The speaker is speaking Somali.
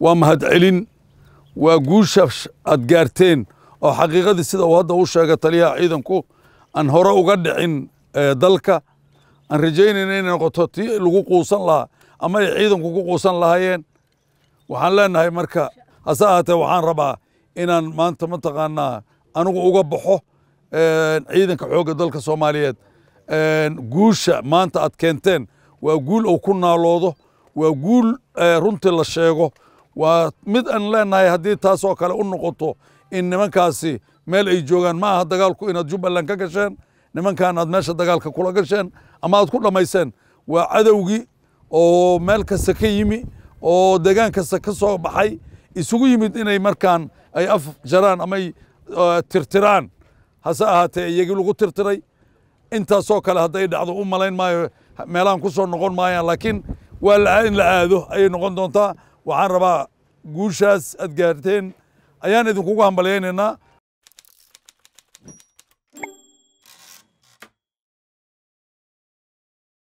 waa mahadcelin waa guusha aad gaarteen oo xaqiiqadii sida uu hadda u sheega taliyaha ciidanku aan hore uga dhicin dalka aan rajaynayna inay noqoto tii lagu quusan lahaa ama ay ciidanku ku quusan lahaayeen waxaan leenahay marka hase ahaatee waxaan rabaa inaan maanta mataqaanaa anigu uga baxo ciidanka xoogga dalka soomaaliyeed guusha maanta aad keenteen waa guul uu ku naaloodo waa guul runtii la sheego waa mid aan leenahay haddii taasoo kale u noqoto in nimankaasi meel ay joogaan ma aha dagaalku inaad jubbaland ka gasheen nimankaan aad meesha dagaalka kula gasheen ama aad ku dhammayseen waa cadowgii oo meel kasta ka yimi oo degaan kasta ka soo baxay isugu yimid inay markaan ay af jaraan ama eh, tirtiraan hase ahaatee iyagii lagu tirtiray intaasoo kale hadday dhacdo u malayn maayo meelaan ku soo noqon maayaan laakiin waa in la aado ayay noqon doontaa waxaan rabaa guushaas aad gaarteen ayaan idinkugu hambalyaynaynaa